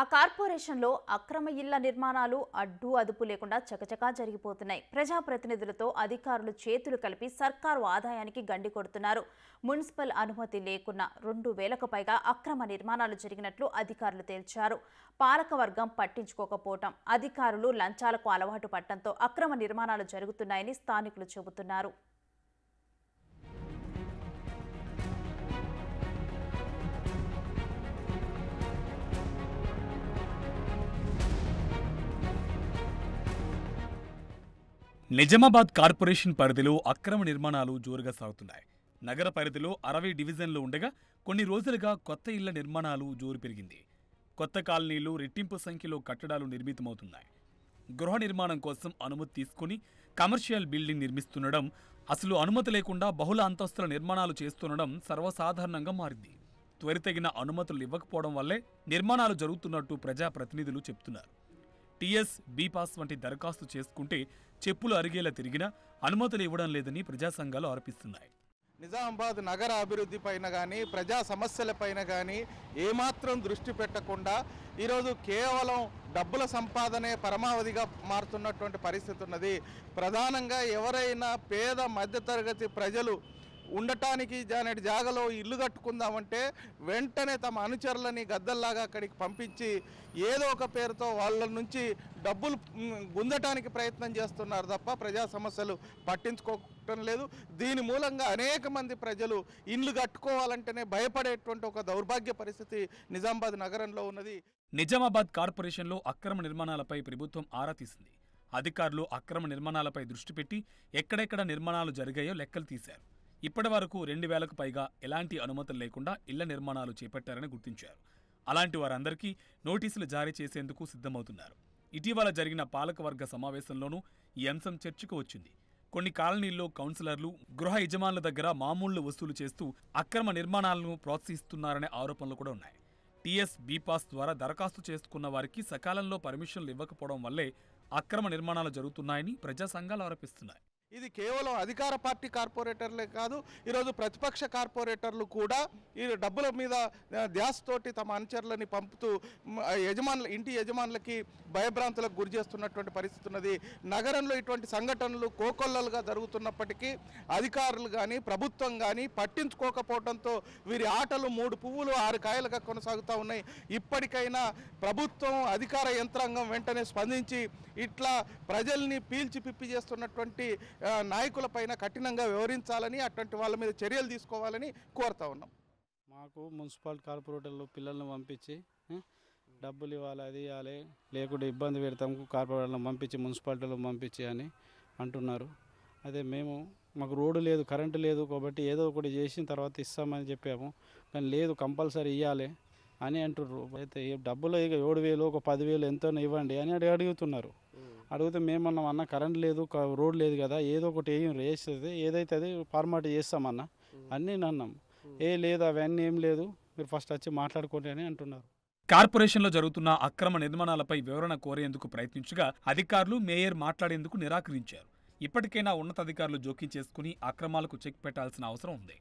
ఆ కార్పొరేషన్లో అక్రమ ఇళ్ల నిర్మాణాలు అడ్డు అదుపు లేకుండా చకచకా జరిగిపోతున్నాయి ప్రజాప్రతినిధులతో అధికారులు చేతులు కలిపి సర్కారు ఆదాయానికి గండి కొడుతున్నారు మున్సిపల్ అనుమతి లేకున్న రెండు వేలకు పైగా అక్రమ నిర్మాణాలు జరిగినట్లు అధికారులు తేల్చారు పాలకవర్గం పట్టించుకోకపోవటం అధికారులు లంచాలకు అలవాటు పడటంతో అక్రమ నిర్మాణాలు జరుగుతున్నాయని స్థానికులు చెబుతున్నారు నిజామాబాద్ కార్పొరేషన్ పరిధిలో అక్రమ నిర్మాణాలు జోరుగా సాగుతున్నాయి నగర పరిధిలో అరవై డివిజన్లు ఉండగా కొన్ని రోజులుగా కొత్త ఇళ్ల నిర్మాణాలు జోరు పెరిగింది కొత్త కాలనీలు రెట్టింపు సంఖ్యలో కట్టడాలు నిర్మితమవుతున్నాయి గృహ నిర్మాణం కోసం అనుమతి తీసుకుని కమర్షియల్ బిల్డింగ్ నిర్మిస్తుండడం అసలు అనుమతి లేకుండా బహుళ అంతస్తుల నిర్మాణాలు చేస్తుండడం సర్వసాధారణంగా మారింది త్వరితగిన అనుమతులు ఇవ్వకపోవడం వల్లే నిర్మాణాలు జరుగుతున్నట్టు ప్రజాప్రతినిధులు చెబుతున్నారు టీఎస్ బీపాస్ వంటి దరఖాస్తు చేసుకుంటే చెప్పులు అరిగేలా తిరిగినా అనుమతులు ఇవ్వడం లేదని ప్రజా సంఘాలు ఆరోపిస్తున్నాయి నిజామాబాద్ నగర అభివృద్ధి పైన కానీ ప్రజా సమస్యల పైన కానీ ఏమాత్రం దృష్టి పెట్టకుండా ఈరోజు కేవలం డబ్బుల సంపాదనే పరమావధిగా మారుతున్నటువంటి పరిస్థితి ఉన్నది ప్రధానంగా ఎవరైనా పేద మధ్యతరగతి ప్రజలు ఉండటానికి అనేది జాగలో ఇల్లు కట్టుకుందామంటే వెంటనే తమ అనుచరులని గద్దల్లాగా అక్కడికి పంపించి ఏదో ఒక పేరుతో వాళ్ళ నుంచి డబ్బులు గుందటానికి ప్రయత్నం చేస్తున్నారు తప్ప ప్రజా సమస్యలు పట్టించుకోవటం లేదు దీని మూలంగా అనేక మంది ప్రజలు ఇండ్లు కట్టుకోవాలంటేనే భయపడేటువంటి ఒక దౌర్భాగ్య పరిస్థితి నిజామాబాద్ నగరంలో ఉన్నది నిజామాబాద్ కార్పొరేషన్లో అక్రమ నిర్మాణాలపై ప్రభుత్వం ఆరా తీసింది అధికారులు అక్రమ నిర్మాణాలపై దృష్టి పెట్టి ఎక్కడెక్కడ నిర్మాణాలు జరిగాయో లెక్కలు తీశారు ఇప్పటి వరకు రెండు వేలకు పైగా ఎలాంటి అనుమతులు లేకుండా ఇళ్ల నిర్మాణాలు చేపట్టారని గుర్తించారు అలాంటి వారందరికీ నోటీసులు జారీ చేసేందుకు సిద్ధమవుతున్నారు ఇటీవల జరిగిన పాలకవర్గ సమావేశంలోనూ ఈ అంశం చర్చకు వచ్చింది కొన్ని కాలనీల్లో కౌన్సిలర్లు గృహ యజమానుల దగ్గర మామూళ్లు వసూలు చేస్తూ అక్రమ నిర్మాణాలను ప్రోత్సహిస్తున్నారనే ఆరోపణలు కూడా ఉన్నాయి టీఎస్ బీపాస్ ద్వారా దరఖాస్తు చేసుకున్న వారికి సకాలంలో పర్మిషన్లు ఇవ్వకపోవడం వల్లే అక్రమ నిర్మాణాలు జరుగుతున్నాయని ప్రజా సంఘాలు ఆరోపిస్తున్నాయి ఇది కేవలం అధికార పార్టీ కార్పొరేటర్లే కాదు ఈరోజు ప్రతిపక్ష కార్పొరేటర్లు కూడా ఈ డబ్బుల మీద తోటి తమ అనుచరులని పంపుతూ యజమానుల ఇంటి యజమానులకి భయభ్రాంతులకు గురి చేస్తున్నటువంటి పరిస్థితి ఉన్నది నగరంలో ఇటువంటి సంఘటనలు కోకొల్లలుగా జరుగుతున్నప్పటికీ అధికారులు కానీ ప్రభుత్వం కానీ పట్టించుకోకపోవడంతో వీరి ఆటలు మూడు పువ్వులు ఆరు కాయలుగా కొనసాగుతూ ఉన్నాయి ఇప్పటికైనా ప్రభుత్వం అధికార యంత్రాంగం వెంటనే స్పందించి ఇట్లా ప్రజల్ని పీల్చి పిప్పి చేస్తున్నటువంటి నాయకుల పైన కఠినంగా వివరించాలని అటువంటి వాళ్ళ మీద చర్యలు తీసుకోవాలని కోరుతా ఉన్నాం మాకు మున్సిపల్ కార్పొరేటర్లు పిల్లలను పంపించి డబ్బులు ఇవ్వాలి అది ఇవ్వాలి లేకుంటే ఇబ్బంది పెడతాం కార్పొరేటర్లను పంపించి మున్సిపాలిటీలు పంపించి అని అంటున్నారు అదే మేము మాకు రోడ్డు లేదు కరెంటు లేదు కాబట్టి ఏదో ఒకటి చేసిన తర్వాత ఇస్తామని చెప్పాము కానీ లేదు కంపల్సరీ ఇవ్వాలి అని అంటున్నారు అయితే డబ్బులు ఇక ఏడు వేలు ఒక పదివేలు ఎంతో ఇవ్వండి అని అడిగి అడుగుతున్నారు అడిగితే మేమన్నాం అన్న కరెంట్ లేదు రోడ్ లేదు కదా ఏదో ఒకటి ఏం వేస్తుంది ఏదైతే అది ఫార్మాట్ చేస్తామన్న అన్నీ అన్నాం ఏ లేదు అవన్నీ ఏం లేదు మీరు ఫస్ట్ వచ్చి మాట్లాడుకోండి అని అంటున్నారు కార్పొరేషన్లో జరుగుతున్న అక్రమ నిర్మాణాలపై వివరణ కోరేందుకు ప్రయత్నించగా అధికారులు మేయర్ మాట్లాడేందుకు నిరాకరించారు ఇప్పటికైనా ఉన్నతాధికారులు జోక్యం చేసుకుని అక్రమాలకు చెక్ పెట్టాల్సిన అవసరం ఉంది